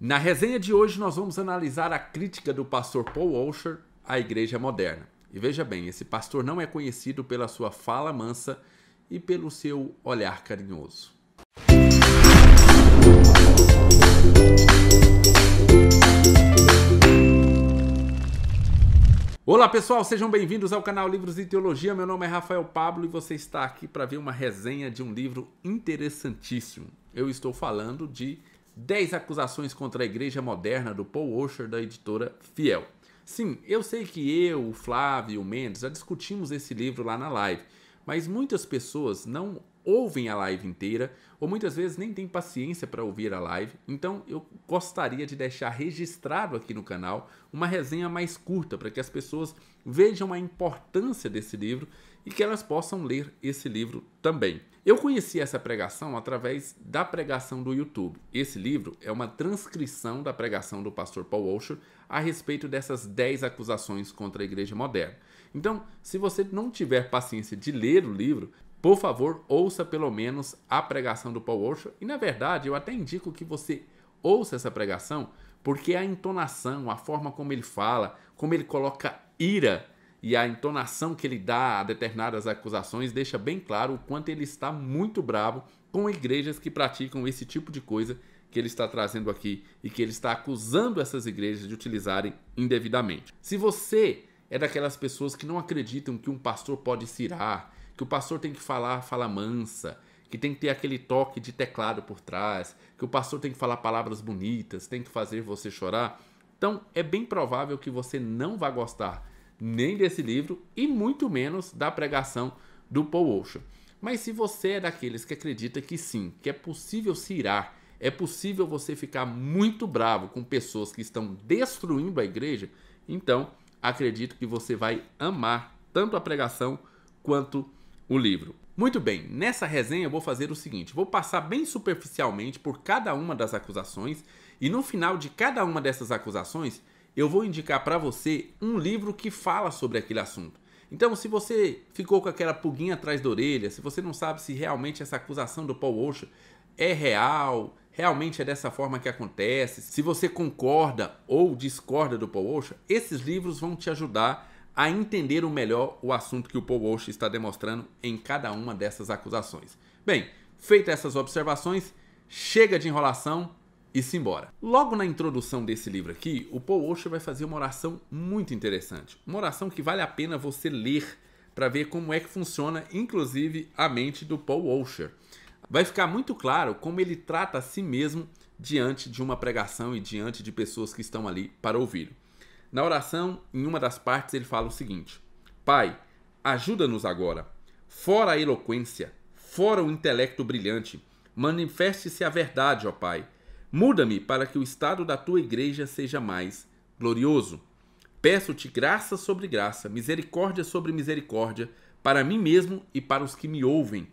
Na resenha de hoje, nós vamos analisar a crítica do pastor Paul Washer à igreja moderna. E veja bem, esse pastor não é conhecido pela sua fala mansa e pelo seu olhar carinhoso. Olá pessoal, sejam bem-vindos ao canal Livros de Teologia. Meu nome é Rafael Pablo e você está aqui para ver uma resenha de um livro interessantíssimo. Eu estou falando de 10 acusações contra a Igreja Moderna do Paul Osher da editora Fiel. Sim, eu sei que eu, o Flávio e o Mendes já discutimos esse livro lá na live, mas muitas pessoas não ouvem a live inteira ou muitas vezes nem têm paciência para ouvir a live, então eu gostaria de deixar registrado aqui no canal uma resenha mais curta para que as pessoas vejam a importância desse livro e que elas possam ler esse livro também. Eu conheci essa pregação através da pregação do YouTube. Esse livro é uma transcrição da pregação do pastor Paul Washer a respeito dessas 10 acusações contra a igreja moderna. Então, se você não tiver paciência de ler o livro, por favor, ouça pelo menos a pregação do Paul Washer. E na verdade, eu até indico que você ouça essa pregação, porque a entonação, a forma como ele fala, como ele coloca ira e a entonação que ele dá a determinadas acusações deixa bem claro o quanto ele está muito bravo com igrejas que praticam esse tipo de coisa que ele está trazendo aqui e que ele está acusando essas igrejas de utilizarem indevidamente. Se você é daquelas pessoas que não acreditam que um pastor pode cirar, que o pastor tem que falar fala mansa, que tem que ter aquele toque de teclado por trás, que o pastor tem que falar palavras bonitas, tem que fazer você chorar, então é bem provável que você não vá gostar nem desse livro e muito menos da pregação do Paul Osho. Mas se você é daqueles que acredita que sim, que é possível se irar, é possível você ficar muito bravo com pessoas que estão destruindo a igreja, então acredito que você vai amar tanto a pregação quanto o livro. Muito bem, nessa resenha eu vou fazer o seguinte: vou passar bem superficialmente por cada uma das acusações e no final de cada uma dessas acusações eu vou indicar para você um livro que fala sobre aquele assunto. Então, se você ficou com aquela pulguinha atrás da orelha, se você não sabe se realmente essa acusação do Paul Walsh é real, realmente é dessa forma que acontece, se você concorda ou discorda do Paul Walsh, esses livros vão te ajudar a entender o melhor o assunto que o Paul Walsh está demonstrando em cada uma dessas acusações. Bem, feitas essas observações, chega de enrolação, e se embora. Logo na introdução desse livro aqui, o Paul Washer vai fazer uma oração muito interessante. Uma oração que vale a pena você ler para ver como é que funciona, inclusive, a mente do Paul Washer. Vai ficar muito claro como ele trata a si mesmo diante de uma pregação e diante de pessoas que estão ali para ouvir. Na oração, em uma das partes, ele fala o seguinte: Pai, ajuda-nos agora. Fora a eloquência, fora o intelecto brilhante, manifeste-se a verdade, ó Pai Muda-me para que o estado da tua igreja seja mais glorioso. Peço-te graça sobre graça, misericórdia sobre misericórdia, para mim mesmo e para os que me ouvem.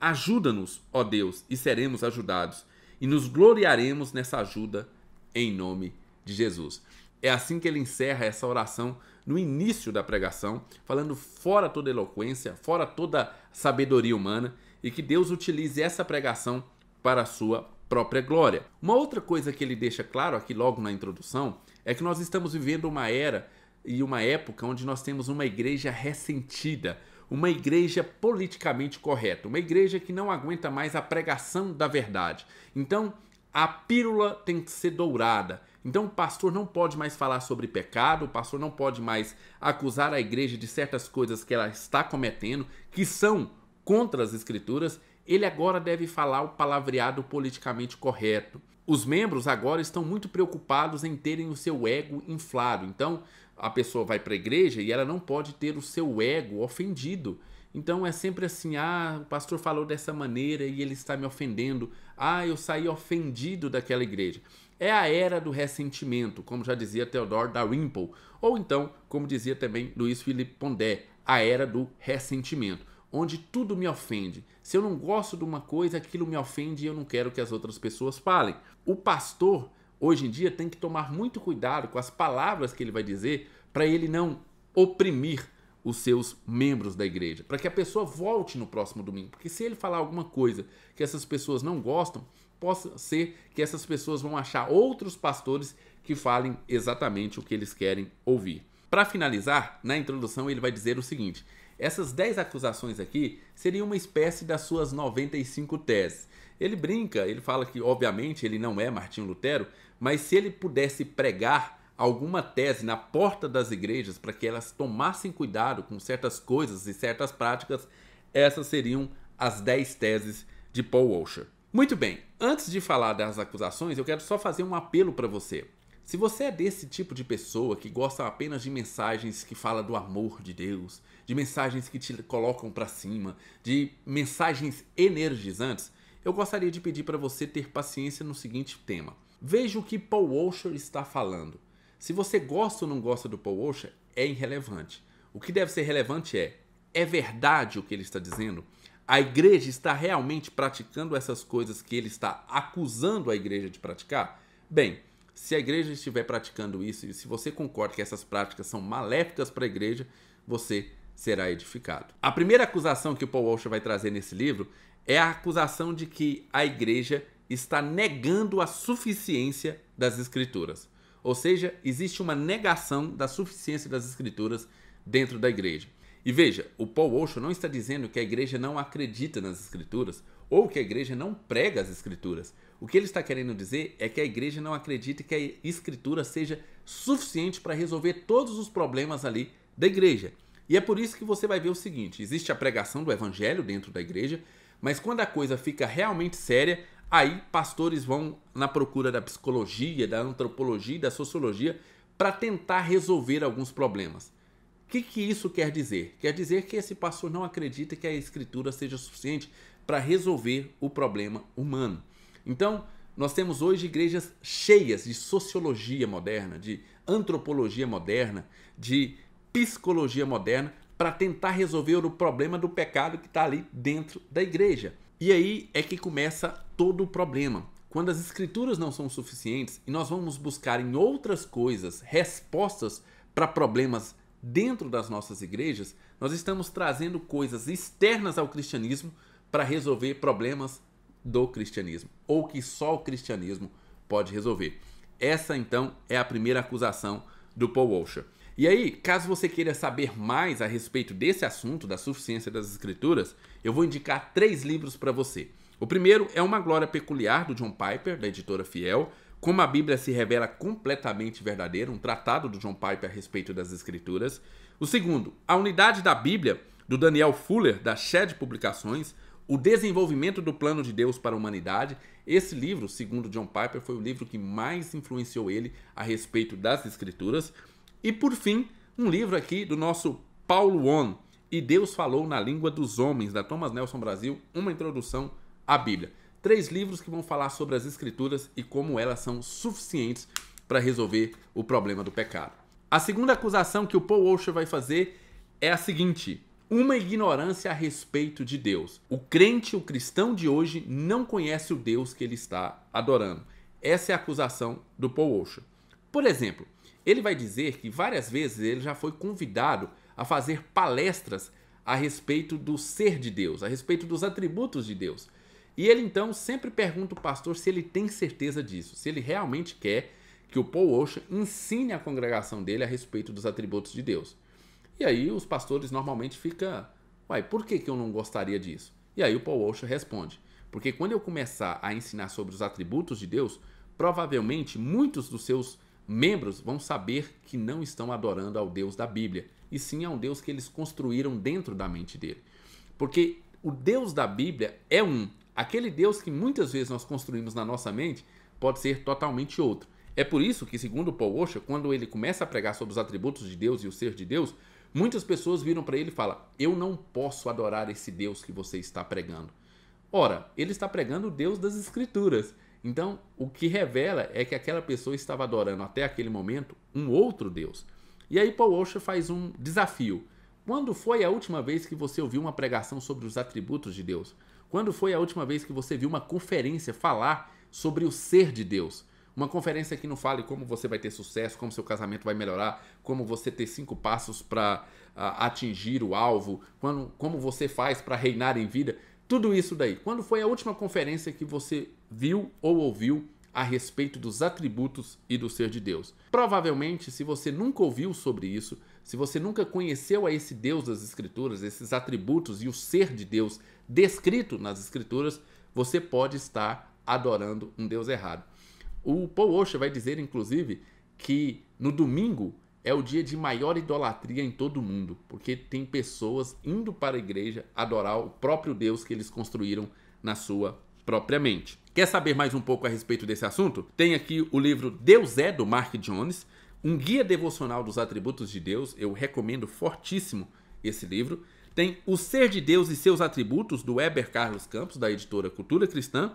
Ajuda-nos, ó Deus, e seremos ajudados, e nos gloriaremos nessa ajuda, em nome de Jesus. É assim que ele encerra essa oração no início da pregação, falando fora toda eloquência, fora toda sabedoria humana, e que Deus utilize essa pregação para a sua própria glória. Uma outra coisa que ele deixa claro aqui logo na introdução é que nós estamos vivendo uma era e uma época onde nós temos uma igreja ressentida, uma igreja politicamente correta, uma igreja que não aguenta mais a pregação da verdade. Então, a pílula tem que ser dourada. Então, o pastor não pode mais falar sobre pecado, o pastor não pode mais acusar a igreja de certas coisas que ela está cometendo, que são contra as escrituras, ele agora deve falar o palavreado politicamente correto. Os membros agora estão muito preocupados em terem o seu ego inflado. Então, a pessoa vai para a igreja e ela não pode ter o seu ego ofendido. Então é sempre assim: ah, o pastor falou dessa maneira e ele está me ofendendo. Ah, eu saí ofendido daquela igreja. É a era do ressentimento, como já dizia Theodore Dalrymple, ou então, como dizia também Luiz Felipe Pondé, a era do ressentimento onde tudo me ofende. Se eu não gosto de uma coisa, aquilo me ofende e eu não quero que as outras pessoas falem. O pastor, hoje em dia, tem que tomar muito cuidado com as palavras que ele vai dizer para ele não oprimir os seus membros da igreja, para que a pessoa volte no próximo domingo. Porque se ele falar alguma coisa que essas pessoas não gostam, possa ser que essas pessoas vão achar outros pastores que falem exatamente o que eles querem ouvir. Para finalizar, na introdução ele vai dizer o seguinte: essas 10 acusações aqui seriam uma espécie das suas 95 teses. Ele brinca, ele fala que, obviamente, ele não é Martinho Lutero, mas se ele pudesse pregar alguma tese na porta das igrejas para que elas tomassem cuidado com certas coisas e certas práticas, essas seriam as 10 teses de Paul Washer. Muito bem, antes de falar das acusações, eu quero só fazer um apelo para você. Se você é desse tipo de pessoa que gosta apenas de mensagens que fala do amor de Deus, de mensagens que te colocam para cima, de mensagens energizantes, eu gostaria de pedir para você ter paciência no seguinte tema. Veja o que Paul Washer está falando. Se você gosta ou não gosta do Paul Washer, é irrelevante. O que deve ser relevante é: é verdade o que ele está dizendo? A igreja está realmente praticando essas coisas que ele está acusando a igreja de praticar? Bem, se a igreja estiver praticando isso e se você concorda que essas práticas são maléficas para a igreja, você será edificado. A primeira acusação que Paul Walsh vai trazer nesse livro é a acusação de que a igreja está negando a suficiência das escrituras. Ou seja, existe uma negação da suficiência das escrituras dentro da igreja. E veja, o Paul Walsh não está dizendo que a igreja não acredita nas escrituras ou que a igreja não prega as escrituras. O que ele está querendo dizer é que a igreja não acredita que a escritura seja suficiente para resolver todos os problemas ali da igreja. E é por isso que você vai ver o seguinte: existe a pregação do evangelho dentro da igreja, mas quando a coisa fica realmente séria, aí pastores vão na procura da psicologia, da antropologia e da sociologia para tentar resolver alguns problemas. O que, que isso quer dizer? Quer dizer que esse pastor não acredita que a escritura seja suficiente para resolver o problema humano. Então, nós temos hoje igrejas cheias de sociologia moderna, de antropologia moderna, de psicologia moderna para tentar resolver o problema do pecado que está ali dentro da igreja. E aí é que começa todo o problema. Quando as escrituras não são suficientes e nós vamos buscar em outras coisas respostas para problemas dentro das nossas igrejas, nós estamos trazendo coisas externas ao cristianismo para resolver problemas do cristianismo ou que só o cristianismo pode resolver. Essa então é a primeira acusação do Paul Washer. E aí, caso você queira saber mais a respeito desse assunto, da suficiência das escrituras, eu vou indicar três livros para você. O primeiro é Uma Glória Peculiar, do John Piper, da editora Fiel. Como a Bíblia se revela completamente verdadeira, um tratado do John Piper a respeito das Escrituras. O segundo, A Unidade da Bíblia, do Daniel Fuller, da Shed Publicações. O Desenvolvimento do Plano de Deus para a Humanidade. Esse livro, segundo John Piper, foi o livro que mais influenciou ele a respeito das Escrituras. E por fim, um livro aqui do nosso Paulo On, E Deus Falou na Língua dos Homens, da Thomas Nelson Brasil, uma introdução à Bíblia. Três livros que vão falar sobre as Escrituras e como elas são suficientes para resolver o problema do pecado. A segunda acusação que o Paul Washer vai fazer é a seguinte: uma ignorância a respeito de Deus. O crente, o cristão de hoje, não conhece o Deus que ele está adorando. Essa é a acusação do Paul Washer. Por exemplo, ele vai dizer que várias vezes ele já foi convidado a fazer palestras a respeito do ser de Deus, a respeito dos atributos de Deus. E ele então sempre pergunta o pastor se ele tem certeza disso, se ele realmente quer que o Paul Osha ensine a congregação dele a respeito dos atributos de Deus. E aí os pastores normalmente ficam, uai, por que, que eu não gostaria disso? E aí o Paul Osha responde, porque quando eu começar a ensinar sobre os atributos de Deus, provavelmente muitos dos seus membros vão saber que não estão adorando ao Deus da Bíblia, e sim a um Deus que eles construíram dentro da mente dele. Porque o Deus da Bíblia é um. Aquele Deus que muitas vezes nós construímos na nossa mente pode ser totalmente outro. É por isso que, segundo Paul Washer, quando ele começa a pregar sobre os atributos de Deus e o ser de Deus, muitas pessoas viram para ele e falam: Eu não posso adorar esse Deus que você está pregando. Ora, ele está pregando o Deus das Escrituras. Então, o que revela é que aquela pessoa estava adorando até aquele momento um outro Deus. E aí Paul Osher faz um desafio. Quando foi a última vez que você ouviu uma pregação sobre os atributos de Deus? Quando foi a última vez que você viu uma conferência falar sobre o ser de Deus? Uma conferência que não fale como você vai ter sucesso, como seu casamento vai melhorar, como você ter cinco passos para ah, atingir o alvo, quando, como você faz para reinar em vida. Tudo isso daí. Quando foi a última conferência que você viu ou ouviu a respeito dos atributos e do ser de Deus? Provavelmente, se você nunca ouviu sobre isso, se você nunca conheceu a esse Deus das Escrituras, esses atributos e o ser de Deus descrito nas Escrituras, você pode estar adorando um Deus errado. O Paul Osher vai dizer, inclusive, que no domingo é o dia de maior idolatria em todo o mundo, porque tem pessoas indo para a igreja adorar o próprio Deus que eles construíram na sua própria mente. Quer saber mais um pouco a respeito desse assunto? Tem aqui o livro Deus é do Mark Jones, um guia devocional dos atributos de Deus. Eu recomendo fortíssimo esse livro. Tem O Ser de Deus e seus atributos do Weber Carlos Campos, da editora Cultura Cristã,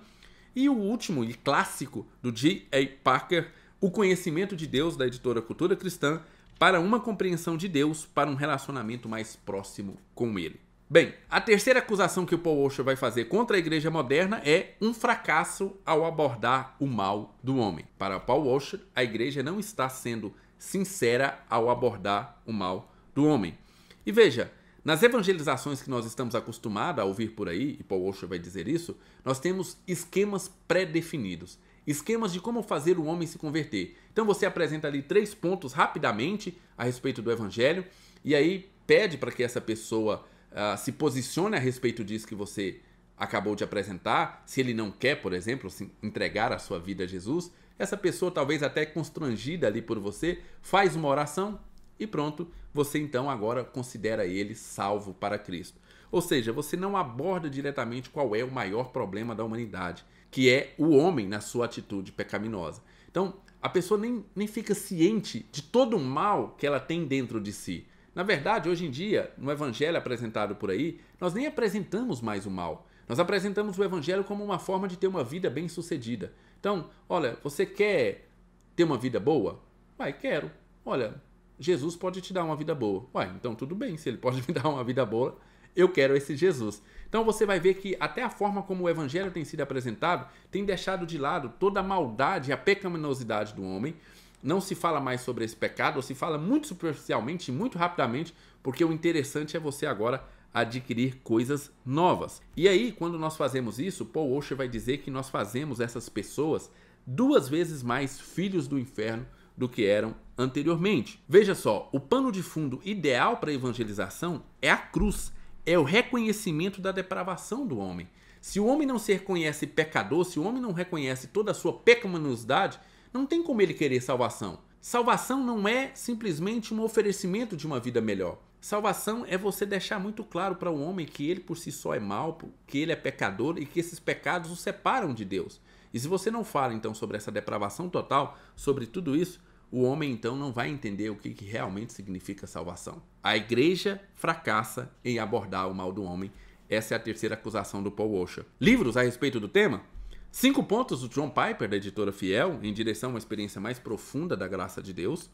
e o último e clássico do G. A. Parker, O Conhecimento de Deus, da editora Cultura Cristã, para uma compreensão de Deus, para um relacionamento mais próximo com Ele. Bem, a terceira acusação que o Paul Washer vai fazer contra a igreja moderna é um fracasso ao abordar o mal do homem. Para Paul Washer, a igreja não está sendo sincera ao abordar o mal do homem. E veja, nas evangelizações que nós estamos acostumados a ouvir por aí, e Paul Washer vai dizer isso, nós temos esquemas pré-definidos esquemas de como fazer o homem se converter. Então você apresenta ali três pontos rapidamente a respeito do evangelho e aí pede para que essa pessoa uh, se posicione a respeito disso que você acabou de apresentar. Se ele não quer, por exemplo, se entregar a sua vida a Jesus, essa pessoa talvez até constrangida ali por você faz uma oração e pronto, você então agora considera ele salvo para Cristo. Ou seja, você não aborda diretamente qual é o maior problema da humanidade que é o homem na sua atitude pecaminosa. Então, a pessoa nem, nem fica ciente de todo o mal que ela tem dentro de si. Na verdade, hoje em dia, no evangelho apresentado por aí, nós nem apresentamos mais o mal. Nós apresentamos o evangelho como uma forma de ter uma vida bem-sucedida. Então, olha, você quer ter uma vida boa? Vai, quero. Olha, Jesus pode te dar uma vida boa. Uai, então tudo bem, se ele pode me dar uma vida boa, eu quero esse Jesus. Então você vai ver que até a forma como o evangelho tem sido apresentado tem deixado de lado toda a maldade e a pecaminosidade do homem. Não se fala mais sobre esse pecado, ou se fala muito superficialmente, muito rapidamente, porque o interessante é você agora adquirir coisas novas. E aí, quando nós fazemos isso, Paul Osher vai dizer que nós fazemos essas pessoas duas vezes mais filhos do inferno do que eram anteriormente. Veja só, o pano de fundo ideal para a evangelização é a cruz é o reconhecimento da depravação do homem. Se o homem não se reconhece pecador, se o homem não reconhece toda a sua pecaminosidade, não tem como ele querer salvação. Salvação não é simplesmente um oferecimento de uma vida melhor. Salvação é você deixar muito claro para o homem que ele por si só é mau, que ele é pecador e que esses pecados o separam de Deus. E se você não fala então sobre essa depravação total, sobre tudo isso, o homem então não vai entender o que, que realmente significa salvação. A igreja fracassa em abordar o mal do homem. Essa é a terceira acusação do Paul Washer. Livros a respeito do tema? Cinco pontos do John Piper, da editora Fiel, em direção a uma experiência mais profunda da graça de Deus.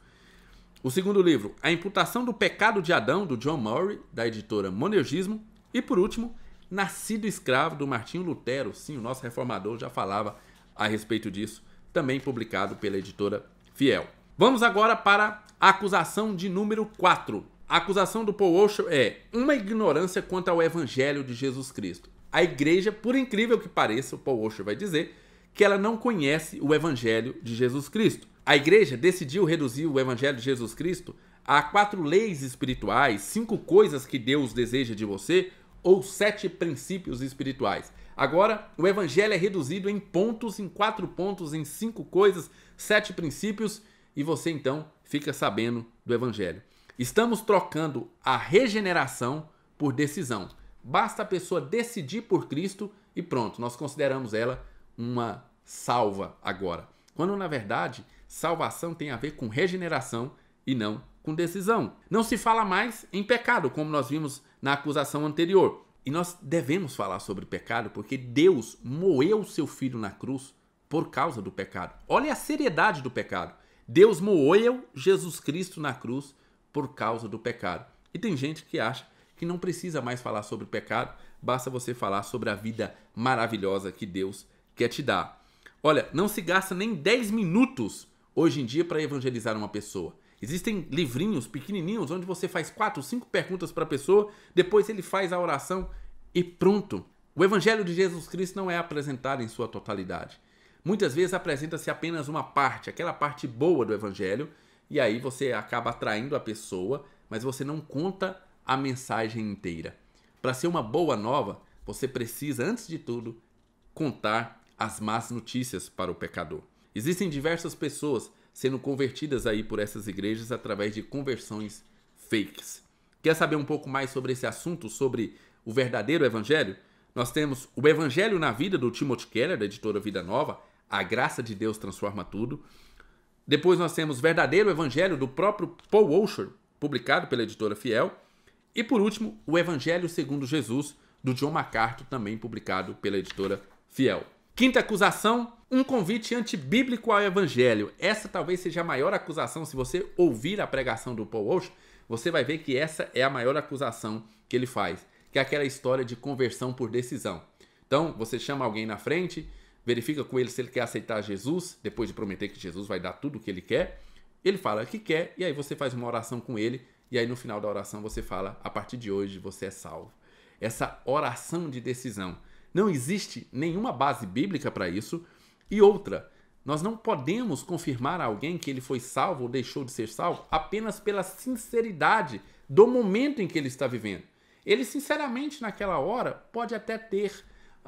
O segundo livro, A Imputação do Pecado de Adão, do John Murray, da editora Monergismo. E por último, Nascido Escravo, do Martinho Lutero. Sim, o nosso reformador já falava a respeito disso, também publicado pela editora Fiel. Vamos agora para a acusação de número 4. A acusação do Paul Osho é uma ignorância quanto ao evangelho de Jesus Cristo. A igreja, por incrível que pareça, o Paul Osho vai dizer que ela não conhece o evangelho de Jesus Cristo. A igreja decidiu reduzir o evangelho de Jesus Cristo a quatro leis espirituais, cinco coisas que Deus deseja de você ou sete princípios espirituais. Agora, o evangelho é reduzido em pontos, em quatro pontos, em cinco coisas, sete princípios e você então fica sabendo do Evangelho. Estamos trocando a regeneração por decisão. Basta a pessoa decidir por Cristo e pronto, nós consideramos ela uma salva agora. Quando na verdade, salvação tem a ver com regeneração e não com decisão. Não se fala mais em pecado, como nós vimos na acusação anterior. E nós devemos falar sobre pecado porque Deus moeu seu filho na cruz por causa do pecado. Olha a seriedade do pecado. Deus moeu Jesus Cristo na cruz por causa do pecado. E tem gente que acha que não precisa mais falar sobre o pecado, basta você falar sobre a vida maravilhosa que Deus quer te dar. Olha, não se gasta nem 10 minutos hoje em dia para evangelizar uma pessoa. Existem livrinhos pequenininhos onde você faz quatro, cinco perguntas para a pessoa, depois ele faz a oração e pronto. O evangelho de Jesus Cristo não é apresentado em sua totalidade. Muitas vezes apresenta-se apenas uma parte, aquela parte boa do evangelho, e aí você acaba atraindo a pessoa, mas você não conta a mensagem inteira. Para ser uma boa nova, você precisa, antes de tudo, contar as más notícias para o pecador. Existem diversas pessoas sendo convertidas aí por essas igrejas através de conversões fakes. Quer saber um pouco mais sobre esse assunto, sobre o verdadeiro evangelho? Nós temos o Evangelho na Vida do Timothy Keller, da editora Vida Nova, a graça de Deus transforma tudo. Depois nós temos Verdadeiro Evangelho do próprio Paul Washer, publicado pela editora Fiel. E por último, o Evangelho segundo Jesus, do John MacArthur, também publicado pela editora Fiel. Quinta acusação, um convite antibíblico ao evangelho. Essa talvez seja a maior acusação. Se você ouvir a pregação do Paul Walsh, você vai ver que essa é a maior acusação que ele faz, que é aquela história de conversão por decisão. Então, você chama alguém na frente, verifica com ele se ele quer aceitar Jesus, depois de prometer que Jesus vai dar tudo o que ele quer. Ele fala que quer, e aí você faz uma oração com ele, e aí no final da oração você fala: a partir de hoje você é salvo. Essa oração de decisão. Não existe nenhuma base bíblica para isso. E outra, nós não podemos confirmar a alguém que ele foi salvo ou deixou de ser salvo apenas pela sinceridade do momento em que ele está vivendo. Ele, sinceramente, naquela hora, pode até ter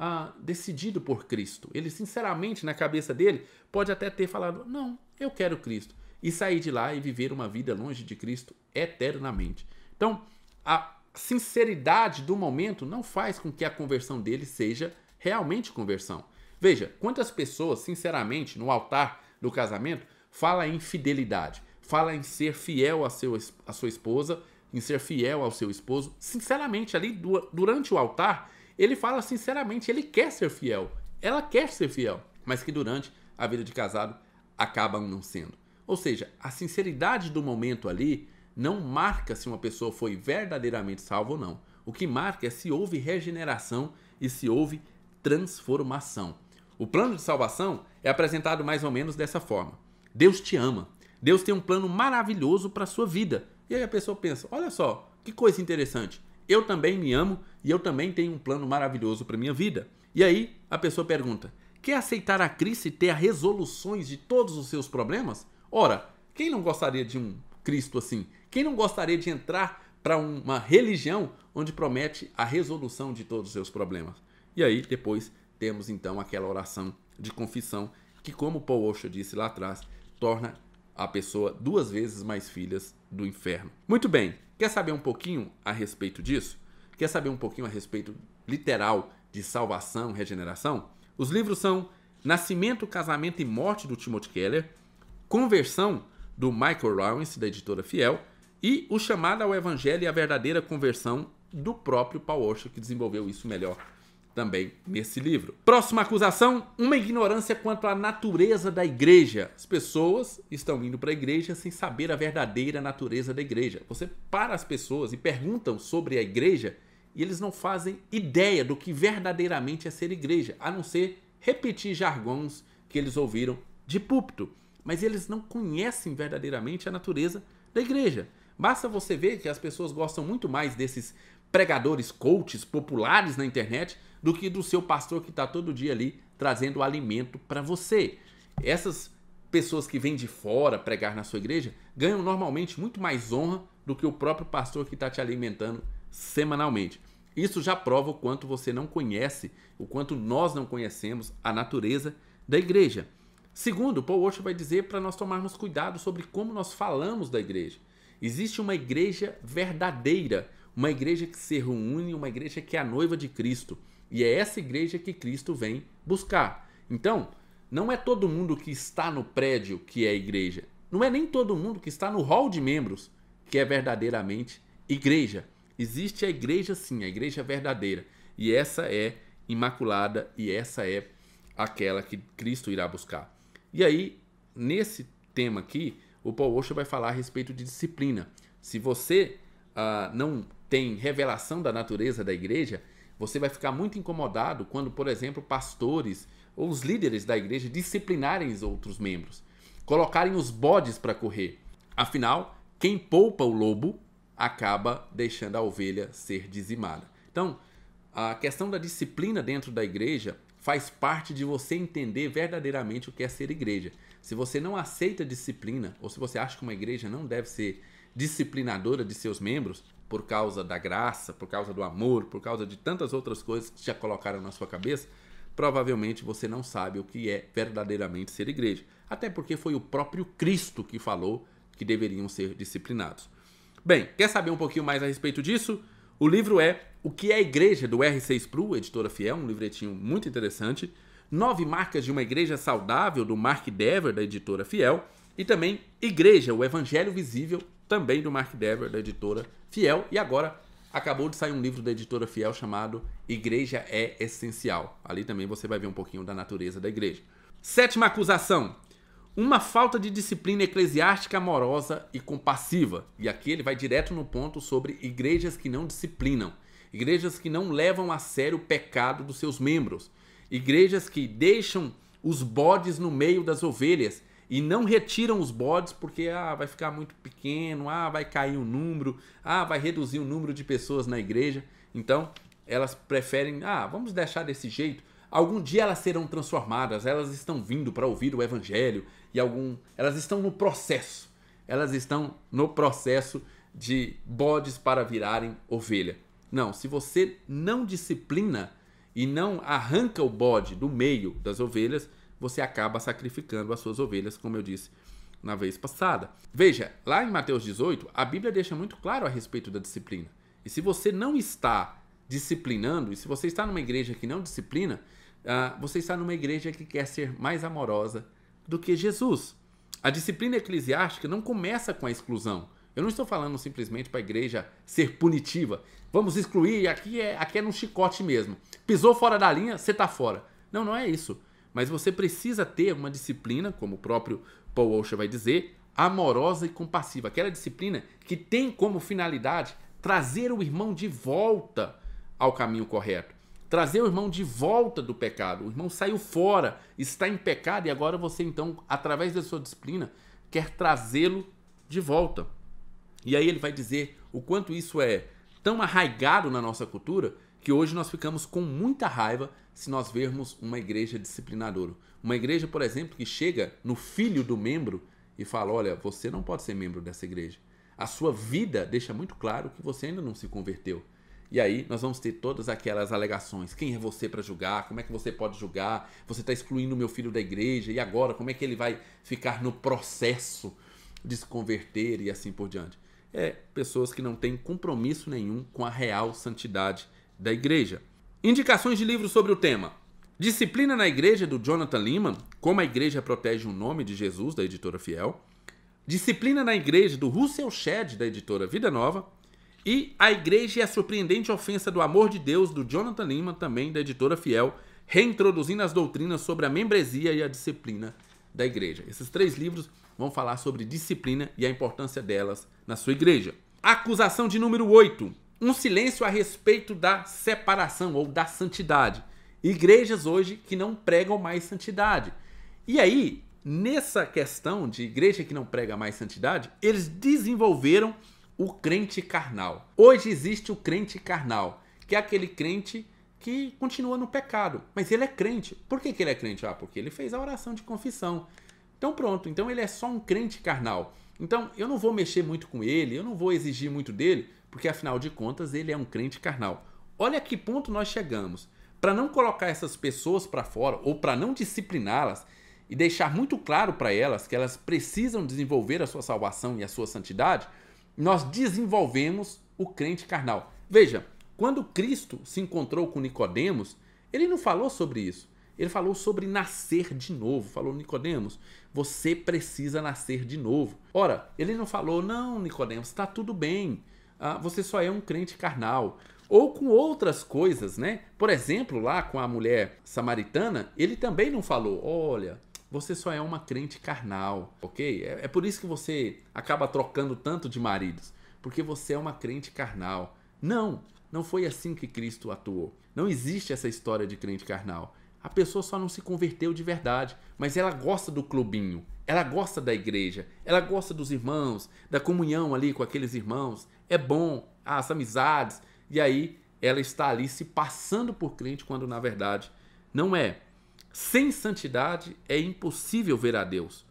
ah, decidido por Cristo. Ele, sinceramente, na cabeça dele, pode até ter falado: Não, eu quero Cristo. E sair de lá e viver uma vida longe de Cristo eternamente. Então, a sinceridade do momento não faz com que a conversão dele seja realmente conversão. Veja, quantas pessoas, sinceramente, no altar do casamento, fala em fidelidade, fala em ser fiel a, seu, a sua esposa, em ser fiel ao seu esposo. Sinceramente, ali durante o altar, ele fala sinceramente, ele quer ser fiel, ela quer ser fiel, mas que durante a vida de casado acabam não sendo. Ou seja, a sinceridade do momento ali não marca se uma pessoa foi verdadeiramente salva ou não. O que marca é se houve regeneração e se houve transformação. O plano de salvação é apresentado mais ou menos dessa forma: Deus te ama, Deus tem um plano maravilhoso para a sua vida. E aí a pessoa pensa: olha só, que coisa interessante eu também me amo e eu também tenho um plano maravilhoso para minha vida. E aí a pessoa pergunta: quer aceitar a Cristo e ter resoluções de todos os seus problemas? Ora, quem não gostaria de um Cristo assim? Quem não gostaria de entrar para uma religião onde promete a resolução de todos os seus problemas? E aí depois temos então aquela oração de confissão que, como Paul Osho disse lá atrás, torna a pessoa duas vezes mais filhas do inferno. Muito bem, quer saber um pouquinho a respeito disso? Quer saber um pouquinho a respeito literal de salvação, regeneração? Os livros são Nascimento, Casamento e Morte do Timothy Keller, Conversão do Michael Lawrence, da editora Fiel, e O Chamado ao Evangelho e a Verdadeira Conversão do próprio Paul Washer, que desenvolveu isso melhor também nesse livro. Próxima acusação: uma ignorância quanto à natureza da igreja. As pessoas estão indo para a igreja sem saber a verdadeira natureza da igreja. Você para as pessoas e perguntam sobre a igreja e eles não fazem ideia do que verdadeiramente é ser igreja, a não ser repetir jargões que eles ouviram de púlpito. Mas eles não conhecem verdadeiramente a natureza da igreja. Basta você ver que as pessoas gostam muito mais desses pregadores coaches populares na internet do que do seu pastor que está todo dia ali trazendo alimento para você. Essas pessoas que vêm de fora pregar na sua igreja ganham normalmente muito mais honra do que o próprio pastor que está te alimentando semanalmente. Isso já prova o quanto você não conhece, o quanto nós não conhecemos a natureza da igreja. Segundo, Paul Washer vai dizer para nós tomarmos cuidado sobre como nós falamos da igreja. Existe uma igreja verdadeira, uma igreja que se reúne, uma igreja que é a noiva de Cristo. E é essa igreja que Cristo vem buscar. Então, não é todo mundo que está no prédio que é igreja. Não é nem todo mundo que está no hall de membros que é verdadeiramente igreja. Existe a igreja sim, a igreja verdadeira. E essa é imaculada e essa é aquela que Cristo irá buscar. E aí, nesse tema aqui, o Paul Osho vai falar a respeito de disciplina. Se você ah, não tem revelação da natureza da igreja, você vai ficar muito incomodado quando, por exemplo, pastores ou os líderes da igreja disciplinarem os outros membros, colocarem os bodes para correr. Afinal, quem poupa o lobo acaba deixando a ovelha ser dizimada. Então, a questão da disciplina dentro da igreja faz parte de você entender verdadeiramente o que é ser igreja. Se você não aceita disciplina, ou se você acha que uma igreja não deve ser disciplinadora de seus membros, por causa da graça, por causa do amor, por causa de tantas outras coisas que já colocaram na sua cabeça, provavelmente você não sabe o que é verdadeiramente ser igreja. Até porque foi o próprio Cristo que falou que deveriam ser disciplinados. Bem, quer saber um pouquinho mais a respeito disso? O livro é O que é a Igreja, do R6 Pro, editora Fiel, um livretinho muito interessante. Nove marcas de uma igreja saudável, do Mark Dever, da editora Fiel. E também Igreja, o Evangelho Visível, também do Mark Dever, da editora Fiel. E agora acabou de sair um livro da editora Fiel chamado Igreja é Essencial. Ali também você vai ver um pouquinho da natureza da igreja. Sétima acusação: uma falta de disciplina eclesiástica amorosa e compassiva. E aqui ele vai direto no ponto sobre igrejas que não disciplinam, igrejas que não levam a sério o pecado dos seus membros, igrejas que deixam os bodes no meio das ovelhas e não retiram os bodes porque ah, vai ficar muito pequeno, ah, vai cair o número, ah, vai reduzir o número de pessoas na igreja. Então, elas preferem, ah, vamos deixar desse jeito. Algum dia elas serão transformadas, elas estão vindo para ouvir o evangelho e algum, elas estão no processo. Elas estão no processo de bodes para virarem ovelha. Não, se você não disciplina e não arranca o bode do meio das ovelhas, você acaba sacrificando as suas ovelhas, como eu disse na vez passada. Veja, lá em Mateus 18, a Bíblia deixa muito claro a respeito da disciplina. E se você não está disciplinando, e se você está numa igreja que não disciplina, uh, você está numa igreja que quer ser mais amorosa do que Jesus. A disciplina eclesiástica não começa com a exclusão. Eu não estou falando simplesmente para a igreja ser punitiva. Vamos excluir, aqui é, aqui é num chicote mesmo. Pisou fora da linha, você está fora. Não, não é isso. Mas você precisa ter uma disciplina, como o próprio Paul Walsh vai dizer, amorosa e compassiva. Aquela disciplina que tem como finalidade trazer o irmão de volta ao caminho correto. Trazer o irmão de volta do pecado. O irmão saiu fora, está em pecado e agora você, então, através da sua disciplina, quer trazê-lo de volta. E aí ele vai dizer o quanto isso é tão arraigado na nossa cultura que hoje nós ficamos com muita raiva se nós vermos uma igreja disciplinadora. Uma igreja, por exemplo, que chega no filho do membro e fala: Olha, você não pode ser membro dessa igreja. A sua vida deixa muito claro que você ainda não se converteu. E aí nós vamos ter todas aquelas alegações. Quem é você para julgar? Como é que você pode julgar? Você está excluindo meu filho da igreja. E agora, como é que ele vai ficar no processo de se converter e assim por diante? É pessoas que não têm compromisso nenhum com a real santidade da igreja. Indicações de livros sobre o tema: Disciplina na Igreja, do Jonathan Lima, Como a Igreja Protege o Nome de Jesus, da editora Fiel. Disciplina na Igreja, do Russell Shedd, da editora Vida Nova. E A Igreja e a Surpreendente Ofensa do Amor de Deus, do Jonathan Lima, também da editora Fiel, reintroduzindo as doutrinas sobre a membresia e a disciplina da igreja. Esses três livros vão falar sobre disciplina e a importância delas na sua igreja. Acusação de número 8. Um silêncio a respeito da separação ou da santidade. Igrejas hoje que não pregam mais santidade. E aí, nessa questão de igreja que não prega mais santidade, eles desenvolveram o crente carnal. Hoje existe o crente carnal, que é aquele crente que continua no pecado, mas ele é crente. Por que, que ele é crente? Ah, porque ele fez a oração de confissão. Então pronto, então ele é só um crente carnal. Então eu não vou mexer muito com ele, eu não vou exigir muito dele, porque afinal de contas ele é um crente carnal. Olha a que ponto nós chegamos. Para não colocar essas pessoas para fora ou para não discipliná-las e deixar muito claro para elas que elas precisam desenvolver a sua salvação e a sua santidade, nós desenvolvemos o crente carnal. Veja, quando Cristo se encontrou com Nicodemos, ele não falou sobre isso. Ele falou sobre nascer de novo. Falou, Nicodemos, você precisa nascer de novo. Ora, ele não falou, não, Nicodemos, está tudo bem ah, você só é um crente carnal. Ou com outras coisas, né? Por exemplo, lá com a mulher samaritana, ele também não falou: olha, você só é uma crente carnal, ok? É, é por isso que você acaba trocando tanto de maridos, porque você é uma crente carnal. Não, não foi assim que Cristo atuou. Não existe essa história de crente carnal. A pessoa só não se converteu de verdade, mas ela gosta do clubinho, ela gosta da igreja, ela gosta dos irmãos, da comunhão ali com aqueles irmãos, é bom, ah, as amizades. E aí ela está ali se passando por crente quando na verdade não é. Sem santidade é impossível ver a Deus.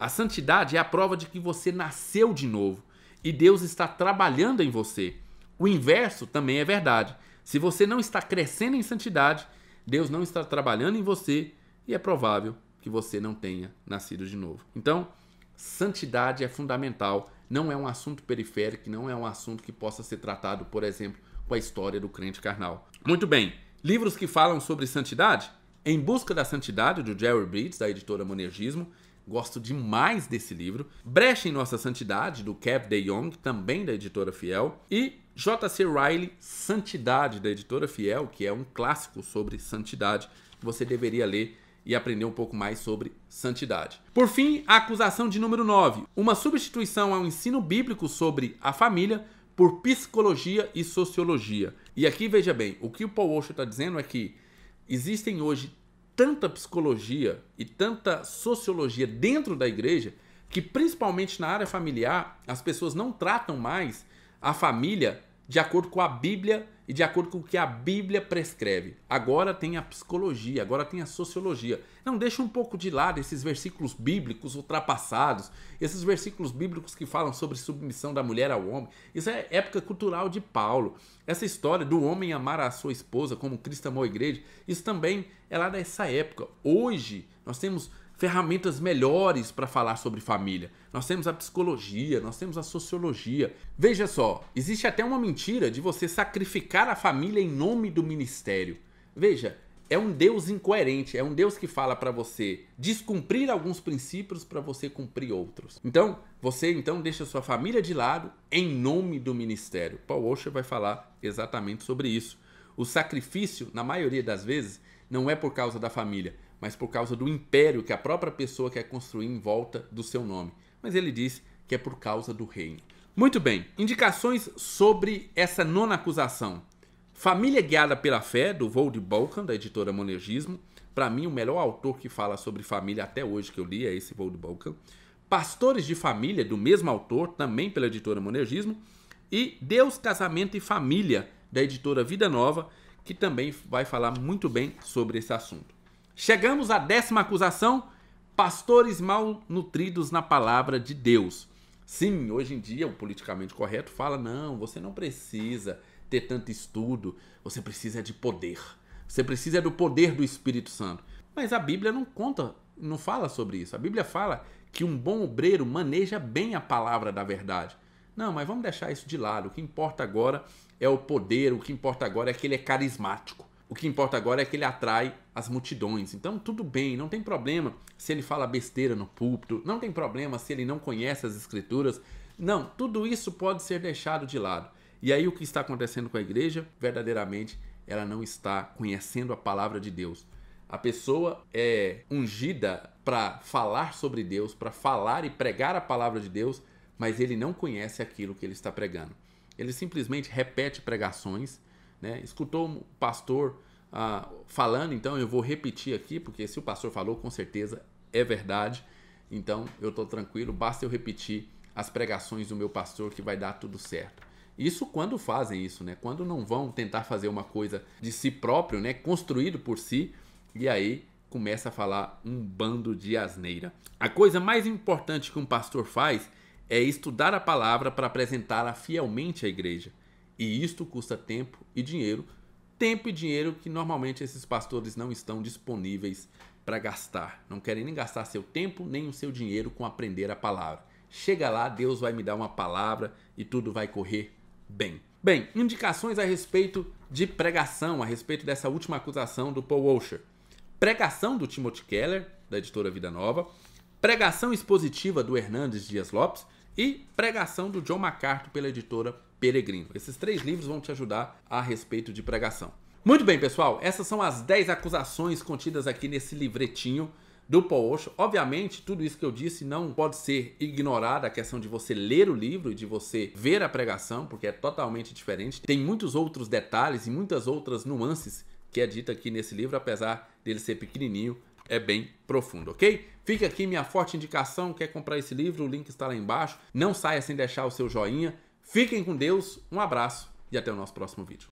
A santidade é a prova de que você nasceu de novo e Deus está trabalhando em você. O inverso também é verdade. Se você não está crescendo em santidade, Deus não está trabalhando em você e é provável que você não tenha nascido de novo. Então, santidade é fundamental, não é um assunto periférico, não é um assunto que possa ser tratado, por exemplo, com a história do crente carnal. Muito bem, livros que falam sobre santidade? Em Busca da Santidade, do Jerry Bridges, da editora Monergismo, gosto demais desse livro. Brecha em Nossa Santidade, do Kev De Jong, também da editora Fiel. E J.C. Riley, Santidade, da editora Fiel, que é um clássico sobre santidade, que você deveria ler e aprender um pouco mais sobre santidade. Por fim, a acusação de número 9, uma substituição ao ensino bíblico sobre a família por psicologia e sociologia. E aqui veja bem, o que o Paul Washer está dizendo é que existem hoje tanta psicologia e tanta sociologia dentro da igreja que principalmente na área familiar as pessoas não tratam mais a família de acordo com a Bíblia e de acordo com o que a Bíblia prescreve. Agora tem a psicologia, agora tem a sociologia. Não deixa um pouco de lado esses versículos bíblicos ultrapassados, esses versículos bíblicos que falam sobre submissão da mulher ao homem. Isso é época cultural de Paulo. Essa história do homem amar a sua esposa como Cristo amou a igreja, isso também é lá dessa época. Hoje nós temos ferramentas melhores para falar sobre família. Nós temos a psicologia, nós temos a sociologia. Veja só, existe até uma mentira de você sacrificar a família em nome do ministério. Veja, é um Deus incoerente, é um Deus que fala para você descumprir alguns princípios para você cumprir outros. Então, você então deixa sua família de lado em nome do ministério. Paul Washer vai falar exatamente sobre isso. O sacrifício, na maioria das vezes, não é por causa da família, mas por causa do império que a própria pessoa quer construir em volta do seu nome. Mas ele diz que é por causa do reino. Muito bem, indicações sobre essa nona acusação. Família Guiada pela Fé, do Vold Balkan, da editora Monergismo. Para mim, o melhor autor que fala sobre família até hoje que eu li é esse Vold Balkan. Pastores de Família, do mesmo autor, também pela editora Monergismo. E Deus, Casamento e Família, da editora Vida Nova, que também vai falar muito bem sobre esse assunto. Chegamos à décima acusação: pastores mal nutridos na palavra de Deus. Sim, hoje em dia o politicamente correto fala: não, você não precisa ter tanto estudo, você precisa de poder. Você precisa do poder do Espírito Santo. Mas a Bíblia não conta, não fala sobre isso. A Bíblia fala que um bom obreiro maneja bem a palavra da verdade. Não, mas vamos deixar isso de lado. O que importa agora é o poder, o que importa agora é que ele é carismático. O que importa agora é que ele atrai as multidões. Então, tudo bem, não tem problema se ele fala besteira no púlpito, não tem problema se ele não conhece as escrituras. Não, tudo isso pode ser deixado de lado. E aí, o que está acontecendo com a igreja? Verdadeiramente, ela não está conhecendo a palavra de Deus. A pessoa é ungida para falar sobre Deus, para falar e pregar a palavra de Deus, mas ele não conhece aquilo que ele está pregando. Ele simplesmente repete pregações né? Escutou o um pastor ah, falando, então eu vou repetir aqui, porque se o pastor falou, com certeza é verdade. Então eu estou tranquilo, basta eu repetir as pregações do meu pastor que vai dar tudo certo. Isso quando fazem isso, né? Quando não vão tentar fazer uma coisa de si próprio, né? Construído por si, e aí começa a falar um bando de asneira. A coisa mais importante que um pastor faz é estudar a palavra para apresentá-la fielmente à igreja. E isto custa tempo e dinheiro, tempo e dinheiro que normalmente esses pastores não estão disponíveis para gastar. Não querem nem gastar seu tempo nem o seu dinheiro com aprender a palavra. Chega lá, Deus vai me dar uma palavra e tudo vai correr bem. Bem, indicações a respeito de pregação, a respeito dessa última acusação do Paul Washer. Pregação do Timothy Keller, da editora Vida Nova, pregação expositiva do Hernandes Dias Lopes e pregação do John MacArthur pela editora Peregrino. Esses três livros vão te ajudar a respeito de pregação. Muito bem, pessoal, essas são as 10 acusações contidas aqui nesse livretinho do Paul Osho. Obviamente, tudo isso que eu disse não pode ser ignorado, a questão de você ler o livro e de você ver a pregação, porque é totalmente diferente. Tem muitos outros detalhes e muitas outras nuances que é dita aqui nesse livro, apesar dele ser pequenininho, é bem profundo, ok? Fica aqui minha forte indicação, quer comprar esse livro, o link está lá embaixo. Não saia sem deixar o seu joinha. Fiquem com Deus, um abraço e até o nosso próximo vídeo.